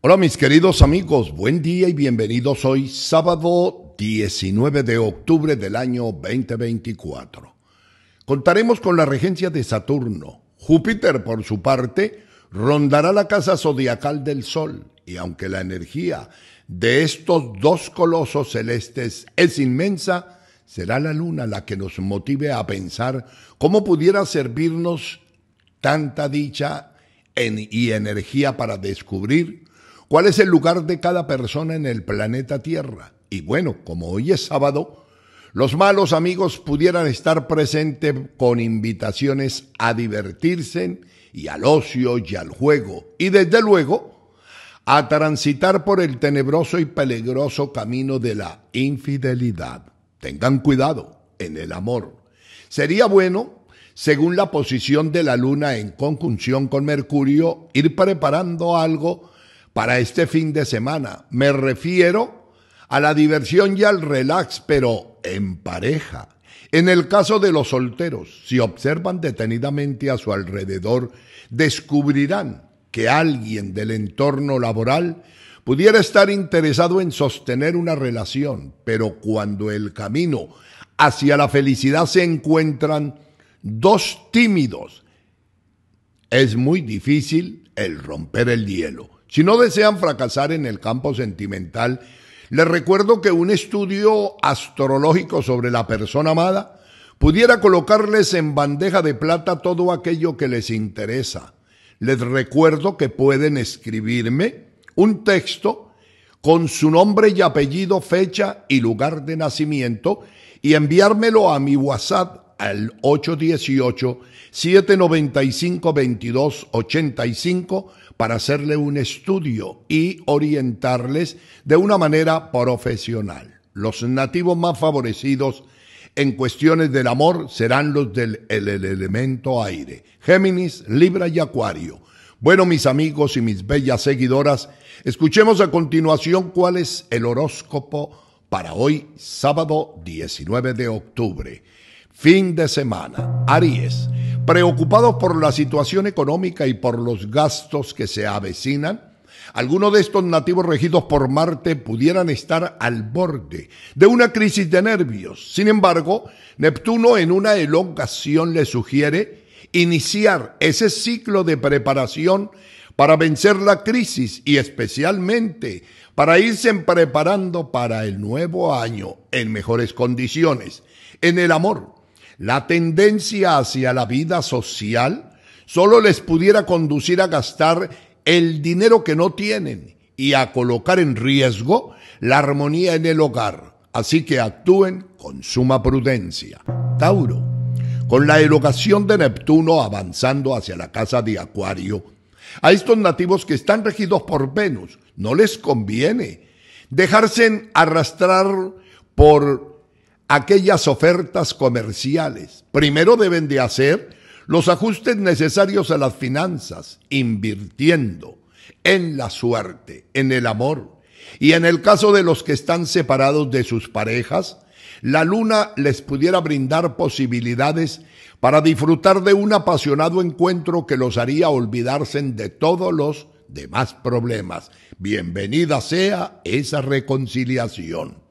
Hola mis queridos amigos, buen día y bienvenidos hoy sábado 19 de octubre del año 2024. Contaremos con la regencia de Saturno. Júpiter, por su parte, rondará la casa zodiacal del Sol y aunque la energía de estos dos colosos celestes es inmensa, será la luna la que nos motive a pensar cómo pudiera servirnos tanta dicha y energía para descubrir ¿Cuál es el lugar de cada persona en el planeta Tierra? Y bueno, como hoy es sábado, los malos amigos pudieran estar presentes con invitaciones a divertirse y al ocio y al juego, y desde luego a transitar por el tenebroso y peligroso camino de la infidelidad. Tengan cuidado en el amor. Sería bueno, según la posición de la luna en conjunción con Mercurio, ir preparando algo para este fin de semana. Me refiero a la diversión y al relax, pero en pareja. En el caso de los solteros, si observan detenidamente a su alrededor, descubrirán que alguien del entorno laboral pudiera estar interesado en sostener una relación, pero cuando el camino hacia la felicidad se encuentran dos tímidos, es muy difícil el romper el hielo. Si no desean fracasar en el campo sentimental, les recuerdo que un estudio astrológico sobre la persona amada pudiera colocarles en bandeja de plata todo aquello que les interesa. Les recuerdo que pueden escribirme un texto con su nombre y apellido, fecha y lugar de nacimiento y enviármelo a mi WhatsApp al 818 795 2285 para hacerle un estudio y orientarles de una manera profesional. Los nativos más favorecidos en cuestiones del amor serán los del elemento aire, Géminis, Libra y Acuario. Bueno, mis amigos y mis bellas seguidoras, escuchemos a continuación cuál es el horóscopo para hoy, sábado 19 de octubre. Fin de semana. Aries. Preocupados por la situación económica y por los gastos que se avecinan, algunos de estos nativos regidos por Marte pudieran estar al borde de una crisis de nervios. Sin embargo, Neptuno en una elongación le sugiere iniciar ese ciclo de preparación para vencer la crisis y especialmente para irse preparando para el nuevo año en mejores condiciones, en el amor, la tendencia hacia la vida social solo les pudiera conducir a gastar el dinero que no tienen y a colocar en riesgo la armonía en el hogar. Así que actúen con suma prudencia. Tauro, con la erogación de Neptuno avanzando hacia la casa de Acuario, a estos nativos que están regidos por Venus no les conviene dejarse arrastrar por aquellas ofertas comerciales. Primero deben de hacer los ajustes necesarios a las finanzas, invirtiendo en la suerte, en el amor. Y en el caso de los que están separados de sus parejas, la luna les pudiera brindar posibilidades para disfrutar de un apasionado encuentro que los haría olvidarse de todos los demás problemas. Bienvenida sea esa reconciliación.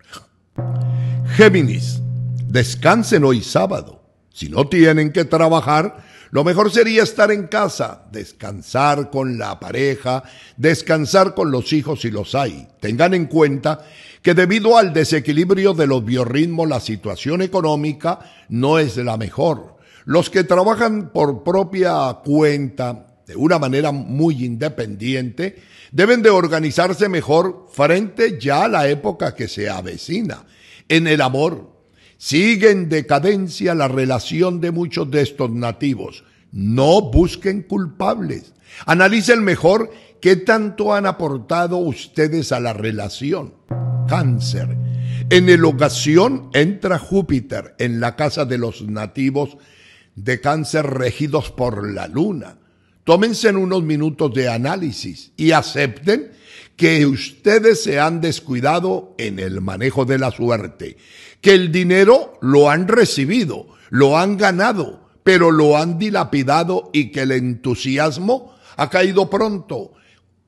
Géminis, descansen hoy sábado. Si no tienen que trabajar, lo mejor sería estar en casa, descansar con la pareja, descansar con los hijos si los hay. Tengan en cuenta que debido al desequilibrio de los biorritmos la situación económica no es la mejor. Los que trabajan por propia cuenta, de una manera muy independiente, deben de organizarse mejor frente ya a la época que se avecina en el amor. Sigue en decadencia la relación de muchos de estos nativos. No busquen culpables. Analicen mejor qué tanto han aportado ustedes a la relación. Cáncer. En el ocasión entra Júpiter en la casa de los nativos de cáncer regidos por la luna. Tómense unos minutos de análisis y acepten que ustedes se han descuidado en el manejo de la suerte, que el dinero lo han recibido, lo han ganado, pero lo han dilapidado y que el entusiasmo ha caído pronto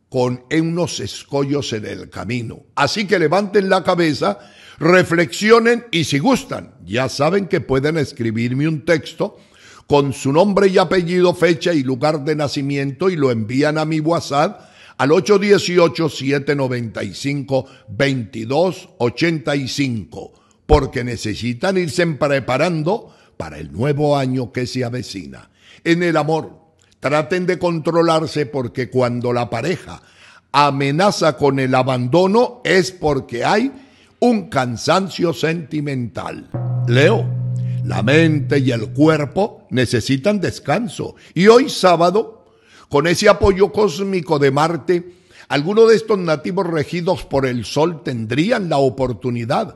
con unos escollos en el camino. Así que levanten la cabeza, reflexionen y si gustan, ya saben que pueden escribirme un texto con su nombre y apellido, fecha y lugar de nacimiento y lo envían a mi WhatsApp al 818-795-2285, porque necesitan irse preparando para el nuevo año que se avecina. En el amor, traten de controlarse porque cuando la pareja amenaza con el abandono es porque hay un cansancio sentimental. Leo, la mente y el cuerpo necesitan descanso y hoy sábado con ese apoyo cósmico de Marte, algunos de estos nativos regidos por el Sol tendrían la oportunidad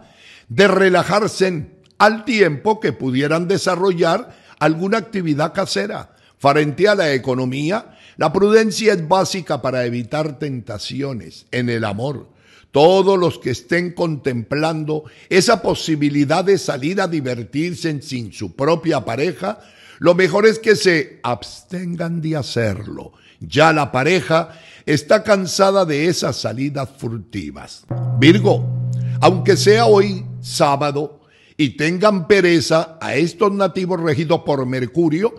de relajarse al tiempo que pudieran desarrollar alguna actividad casera. Frente a la economía, la prudencia es básica para evitar tentaciones en el amor todos los que estén contemplando esa posibilidad de salir a divertirse sin su propia pareja, lo mejor es que se abstengan de hacerlo. Ya la pareja está cansada de esas salidas furtivas. Virgo, aunque sea hoy sábado y tengan pereza a estos nativos regidos por Mercurio,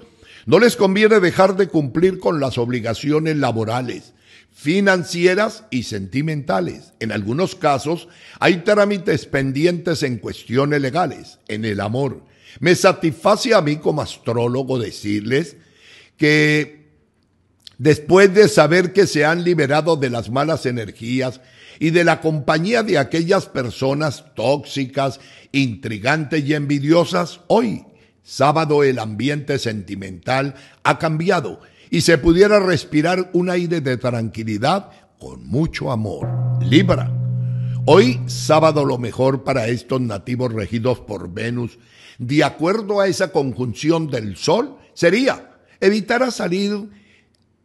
no les conviene dejar de cumplir con las obligaciones laborales financieras y sentimentales. En algunos casos hay trámites pendientes en cuestiones legales, en el amor. Me satisface a mí como astrólogo decirles que después de saber que se han liberado de las malas energías y de la compañía de aquellas personas tóxicas, intrigantes y envidiosas, hoy, sábado, el ambiente sentimental ha cambiado y se pudiera respirar un aire de tranquilidad con mucho amor. Libra. Hoy sábado lo mejor para estos nativos regidos por Venus, de acuerdo a esa conjunción del Sol, sería evitar salir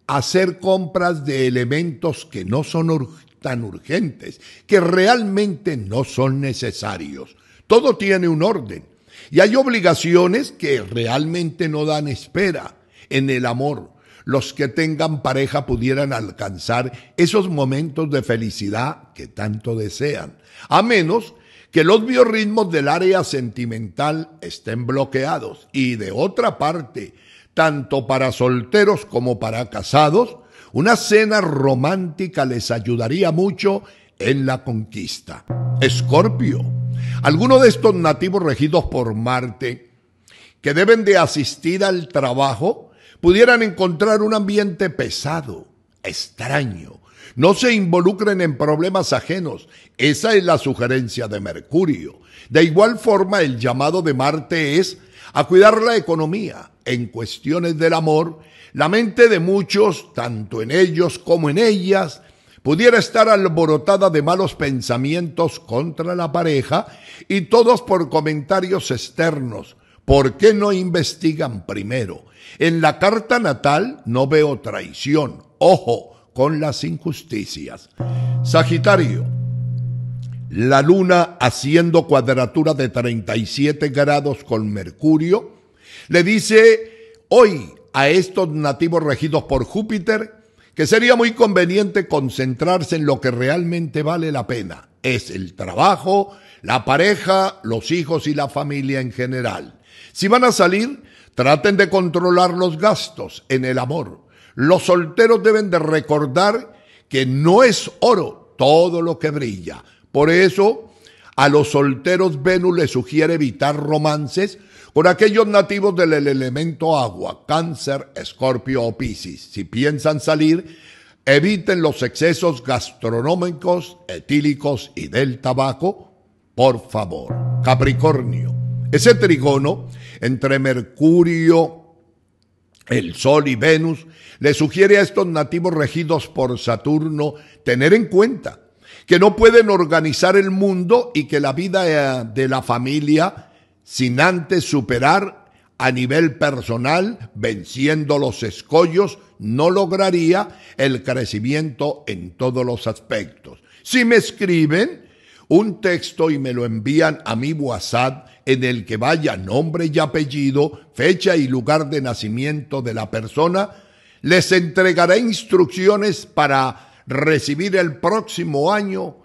a hacer compras de elementos que no son tan urgentes, que realmente no son necesarios. Todo tiene un orden y hay obligaciones que realmente no dan espera en el amor los que tengan pareja pudieran alcanzar esos momentos de felicidad que tanto desean, a menos que los biorritmos del área sentimental estén bloqueados y de otra parte, tanto para solteros como para casados, una cena romántica les ayudaría mucho en la conquista. Escorpio. Algunos de estos nativos regidos por Marte que deben de asistir al trabajo pudieran encontrar un ambiente pesado, extraño. No se involucren en problemas ajenos. Esa es la sugerencia de Mercurio. De igual forma, el llamado de Marte es a cuidar la economía. En cuestiones del amor, la mente de muchos, tanto en ellos como en ellas, pudiera estar alborotada de malos pensamientos contra la pareja y todos por comentarios externos, ¿Por qué no investigan primero? En la carta natal no veo traición. Ojo con las injusticias. Sagitario. La luna haciendo cuadratura de 37 grados con Mercurio le dice hoy a estos nativos regidos por Júpiter que sería muy conveniente concentrarse en lo que realmente vale la pena. Es el trabajo, la pareja, los hijos y la familia en general. Si van a salir, traten de controlar los gastos en el amor. Los solteros deben de recordar que no es oro todo lo que brilla. Por eso, a los solteros Venus les sugiere evitar romances con aquellos nativos del elemento agua, cáncer, escorpio o piscis. Si piensan salir, eviten los excesos gastronómicos, etílicos y del tabaco, por favor. Capricornio. Ese trigono entre Mercurio, el Sol y Venus le sugiere a estos nativos regidos por Saturno tener en cuenta que no pueden organizar el mundo y que la vida eh, de la familia sin antes superar a nivel personal, venciendo los escollos, no lograría el crecimiento en todos los aspectos. Si me escriben, un texto y me lo envían a mi WhatsApp en el que vaya nombre y apellido, fecha y lugar de nacimiento de la persona, les entregaré instrucciones para recibir el próximo año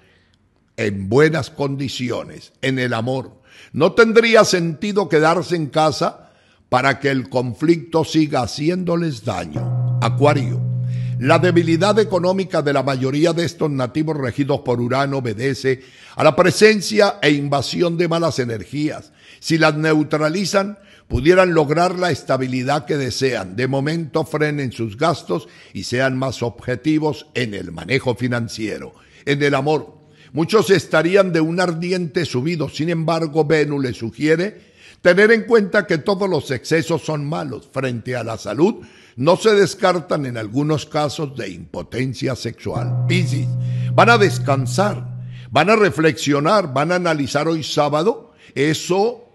en buenas condiciones, en el amor. No tendría sentido quedarse en casa para que el conflicto siga haciéndoles daño. Acuario. La debilidad económica de la mayoría de estos nativos regidos por Urano obedece a la presencia e invasión de malas energías. Si las neutralizan, pudieran lograr la estabilidad que desean. De momento frenen sus gastos y sean más objetivos en el manejo financiero. En el amor, muchos estarían de un ardiente subido. Sin embargo, Venu le sugiere Tener en cuenta que todos los excesos son malos frente a la salud, no se descartan en algunos casos de impotencia sexual. Piscis, van a descansar, van a reflexionar, van a analizar hoy sábado. Eso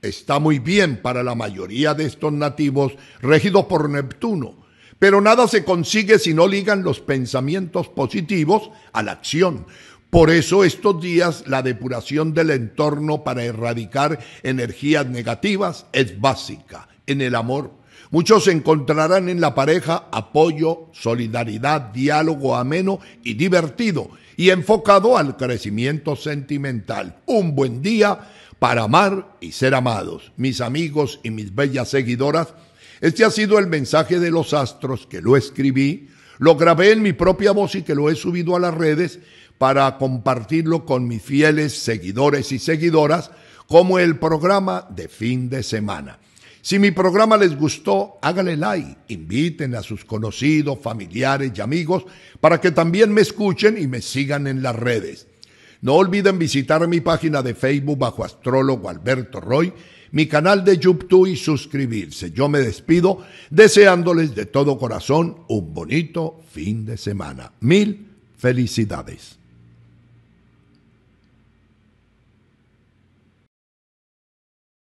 está muy bien para la mayoría de estos nativos regidos por Neptuno. Pero nada se consigue si no ligan los pensamientos positivos a la acción. Por eso estos días la depuración del entorno para erradicar energías negativas es básica en el amor. Muchos encontrarán en la pareja apoyo, solidaridad, diálogo ameno y divertido y enfocado al crecimiento sentimental. Un buen día para amar y ser amados. Mis amigos y mis bellas seguidoras, este ha sido el mensaje de los astros que lo escribí, lo grabé en mi propia voz y que lo he subido a las redes para compartirlo con mis fieles seguidores y seguidoras como el programa de fin de semana. Si mi programa les gustó, háganle like, inviten a sus conocidos, familiares y amigos para que también me escuchen y me sigan en las redes. No olviden visitar mi página de Facebook bajo astrólogo Alberto Roy, mi canal de YouTube y suscribirse. Yo me despido deseándoles de todo corazón un bonito fin de semana. Mil felicidades.